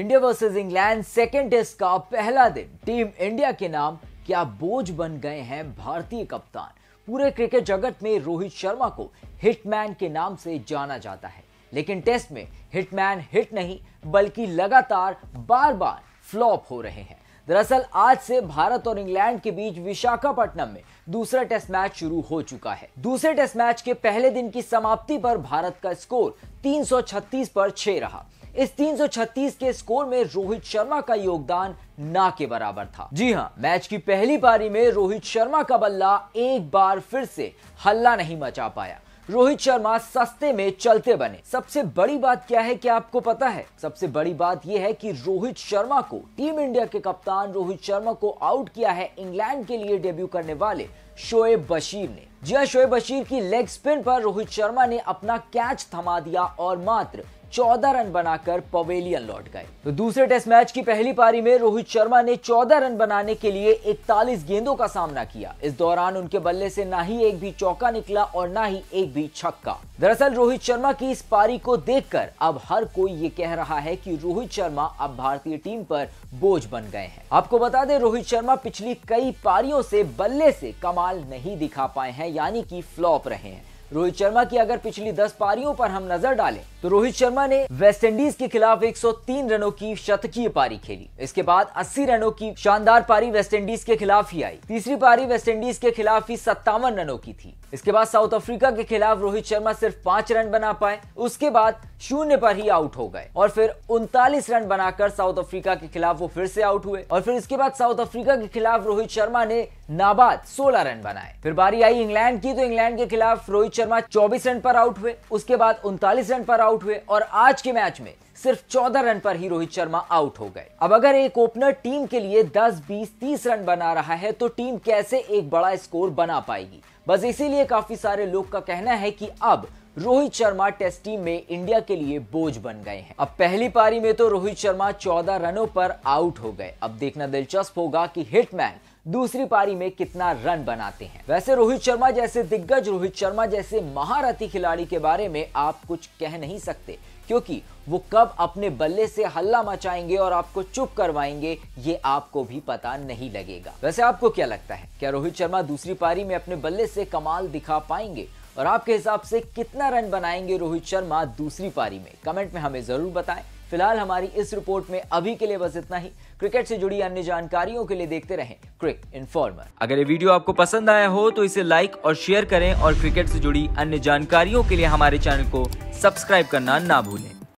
India versus England second test का पहला दिन टीम इंडिया के नाम क्या बोझ बन गए हैं भारतीय कप्तान पूरे क्रिकेट जगत में रोहित शर्मा को हिटमैन के नाम से जाना जाता है लेकिन टेस्ट में हिटमैन हिट नहीं बल्कि लगातार बार बार फ्लॉप हो रहे हैं दरअसल आज से भारत और इंग्लैंड के बीच विशाखापट्टनम में दूसरा टेस्ट मैच शुरू हो चुका है दूसरे टेस्ट मैच के पहले दिन की समाप्ति पर भारत का स्कोर 336 पर 6 रहा इस 336 के स्कोर में रोहित शर्मा का योगदान ना के बराबर था जी हाँ मैच की पहली पारी में रोहित शर्मा का बल्ला एक बार फिर से हल्ला नहीं मचा पाया रोहित शर्मा सस्ते में चलते बने सबसे बड़ी बात क्या है कि आपको पता है सबसे बड़ी बात यह है कि रोहित शर्मा को टीम इंडिया के कप्तान रोहित शर्मा को आउट किया है इंग्लैंड के लिए डेब्यू करने वाले शोएब बशीर ने जी हाँ शोएब बशीर की लेग स्पिन पर रोहित शर्मा ने अपना कैच थमा दिया और मात्र 14 रन बनाकर पवेलियन लौट गए तो दूसरे टेस्ट मैच की पहली पारी में रोहित शर्मा ने 14 रन बनाने के लिए 41 गेंदों का सामना किया इस दौरान उनके बल्ले से ना ही एक भी चौका निकला और ना ही एक भी छक्का दरअसल रोहित शर्मा की इस पारी को देखकर अब हर कोई ये कह रहा है कि रोहित शर्मा अब भारतीय टीम पर बोझ बन गए हैं आपको बता दें रोहित शर्मा पिछली कई पारियों से बल्ले से कमाल नहीं दिखा पाए हैं यानी कि फ्लॉप रहे हैं रोहित शर्मा की अगर पिछली 10 पारियों पर हम नजर डालें तो रोहित शर्मा ने वेस्टइंडीज के खिलाफ 103 रनों की शतकीय पारी खेली इसके बाद 80 रनों की शानदार पारी वेस्टइंडीज के खिलाफ ही आई तीसरी पारी वेस्टइंडीज के खिलाफ ही सत्तावन रनों की थी इसके बाद साउथ अफ्रीका के खिलाफ रोहित शर्मा सिर्फ पांच रन बना पाए उसके बाद शून्य पर ही आउट हो गए और फिर उनतालीस रन बनाकर साउथ अफ्रीका के खिलाफ वो फिर से आउट हुए और फिर इसके बाद साउथ अफ्रीका के खिलाफ रोहित शर्मा ने नाबाद सोलह रन बनाए फिर बारी आई इंग्लैंड की तो इंग्लैंड के खिलाफ रोहित शर्मा 24 रन पर आउट हुए उसके बाद उनतालीस रन पर आउट हुए और आज के मैच में सिर्फ 14 रन पर ही रोहित शर्मा आउट हो गए अब अगर एक ओपनर टीम के लिए 10, 20, 30 रन बना रहा है तो टीम कैसे एक बड़ा स्कोर बना पाएगी बस इसीलिए काफी सारे लोग का कहना है कि अब रोहित शर्मा टेस्ट टीम में इंडिया के लिए बोझ बन गए हैं अब पहली पारी में तो रोहित शर्मा 14 रनों पर आउट हो गए अब देखना दिलचस्प होगा कि हिटमैन दूसरी पारी में कितना रन बनाते हैं वैसे रोहित शर्मा जैसे दिग्गज रोहित शर्मा जैसे महारथी खिलाड़ी के बारे में आप कुछ कह नहीं सकते क्योंकि वो कब अपने बल्ले से हल्ला मचाएंगे और आपको चुप करवाएंगे ये आपको भी पता नहीं लगेगा वैसे आपको क्या लगता है क्या रोहित शर्मा दूसरी पारी में अपने बल्ले से कमाल दिखा पाएंगे और आपके हिसाब से कितना रन बनाएंगे रोहित शर्मा दूसरी पारी में कमेंट में हमें ज़रूर बताएं फिलहाल हमारी इस रिपोर्ट में अभी के लिए बस इतना ही क्रिकेट से जुड़ी अन्य जानकारियों के लिए देखते रहें क्रिक इन्फॉर्मर अगर ये वीडियो आपको पसंद आया हो तो इसे लाइक और शेयर करें और क्रिकेट से जुड़ी अन्य जानकारियों के लिए हमारे चैनल को सब्सक्राइब करना ना भूलें